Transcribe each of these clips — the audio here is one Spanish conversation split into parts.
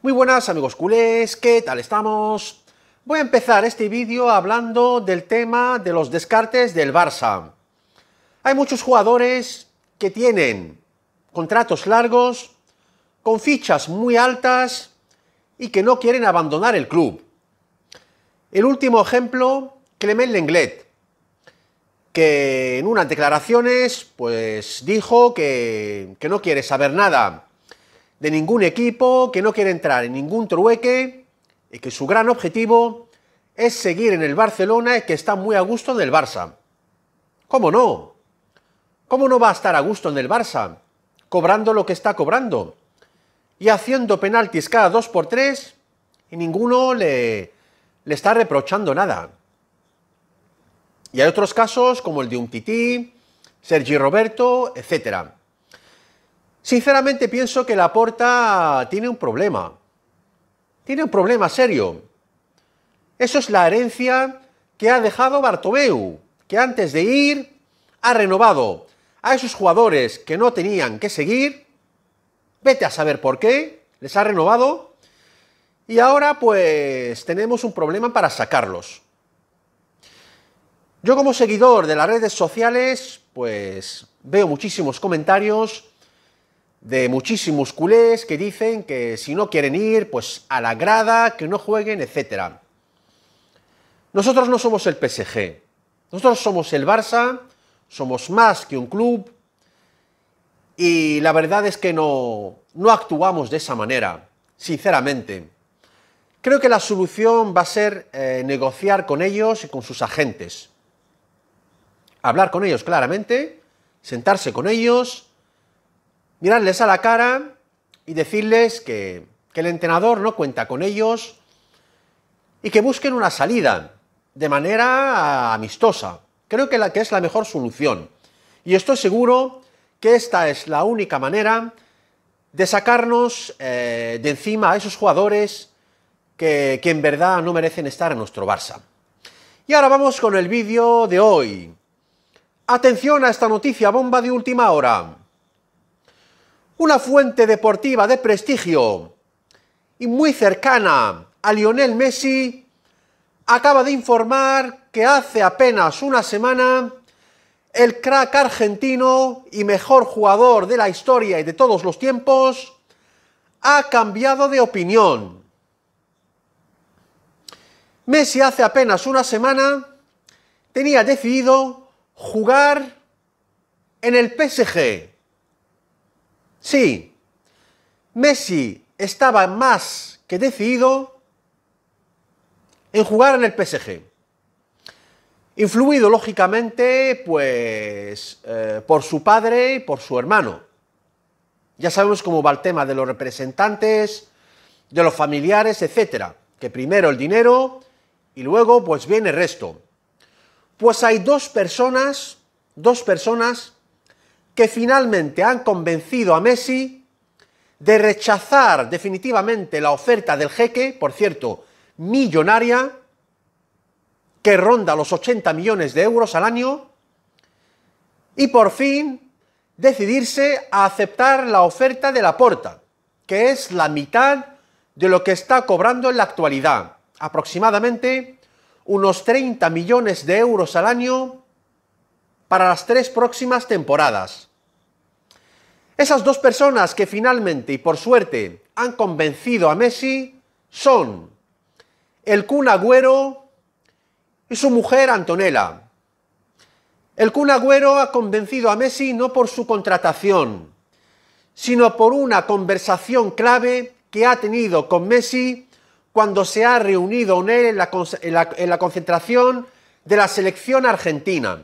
Muy buenas amigos culés, ¿qué tal estamos? Voy a empezar este vídeo hablando del tema de los descartes del Barça. Hay muchos jugadores que tienen contratos largos, con fichas muy altas y que no quieren abandonar el club. El último ejemplo, Clement Lenglet, que en unas declaraciones pues dijo que, que no quiere saber nada de ningún equipo, que no quiere entrar en ningún trueque y que su gran objetivo es seguir en el Barcelona y que está muy a gusto en el Barça. ¿Cómo no? ¿Cómo no va a estar a gusto en el Barça? Cobrando lo que está cobrando y haciendo penaltis cada dos por tres y ninguno le, está reprochando nada. Y hay otros casos como el de un Tití, Sergi Roberto, etcétera. Sinceramente pienso que la porta tiene un problema. Tiene un problema serio. Eso es la herencia que ha dejado Bartomeu, que antes de ir ha renovado a esos jugadores que no tenían que seguir. Vete a saber por qué, les ha renovado. Y ahora pues tenemos un problema para sacarlos. Yo como seguidor de las redes sociales pues veo muchísimos comentarios de muchísimos culés que dicen que si no quieren ir, pues a la grada, que no jueguen, etc. Nosotros no somos el PSG, nosotros somos el Barça, somos más que un club y la verdad es que no, no actuamos de esa manera, sinceramente. Creo que la solución va a ser eh, negociar con ellos y con sus agentes. Hablar con ellos claramente, sentarse con ellos mirarles a la cara y decirles que, el entrenador no cuenta con ellos y que busquen una salida de manera amistosa. Creo que, es la mejor solución. Y estoy seguro que esta es la única manera de sacarnos eh, de encima a esos jugadores que, que, en verdad no merecen estar en nuestro Barça. Y ahora vamos con el vídeo de hoy. Atención a esta noticia bomba de última hora una fuente deportiva de prestigio y muy cercana a Lionel Messi, acaba de informar que hace apenas una semana el crack argentino y mejor jugador de la historia y de todos los tiempos ha cambiado de opinión. Messi hace apenas una semana tenía decidido jugar en el PSG Sí, Messi estaba más que decidido en jugar en el PSG. Influido, lógicamente, pues eh, por su padre y por su hermano. Ya sabemos cómo va el tema de los representantes, de los familiares, etcétera. Que primero el dinero y luego pues viene el resto. Pues hay dos personas, dos personas que finalmente han convencido a Messi de rechazar definitivamente la oferta del jeque, por cierto, millonaria, que ronda los 80 millones de euros al año, y por fin decidirse a aceptar la oferta de la porta, que es la mitad de lo que está cobrando en la actualidad, aproximadamente unos 30 millones de euros al año para las tres próximas temporadas. Esas dos personas que finalmente y por suerte han convencido a Messi son el Kun Agüero y su mujer Antonella. El Kun Agüero ha convencido a Messi no por su contratación, sino por una conversación clave que ha tenido con Messi cuando se ha reunido él en la concentración de la selección argentina.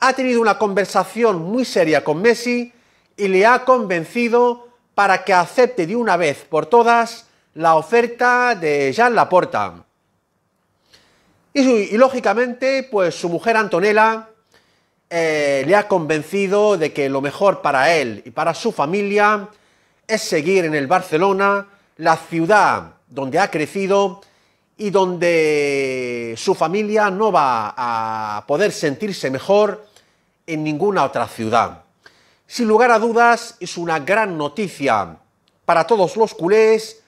Ha tenido una conversación muy seria con Messi y le ha convencido para que acepte de una vez por todas la oferta de Jean Laporta. Y, y lógicamente, pues su mujer Antonella eh, le ha convencido de que lo mejor para él y para su familia es seguir en el Barcelona, la ciudad donde ha crecido y donde su familia no va a poder sentirse mejor en ninguna otra ciudad. Sin lugar a dudas, es una gran noticia para todos los culés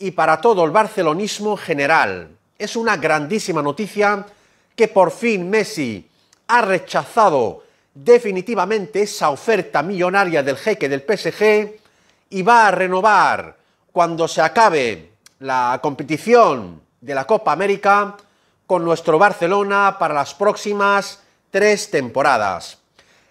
y para todo el barcelonismo general. Es una grandísima noticia que por fin Messi ha rechazado definitivamente esa oferta millonaria del jeque del PSG y va a renovar cuando se acabe la competición de la Copa América con nuestro Barcelona para las próximas tres temporadas.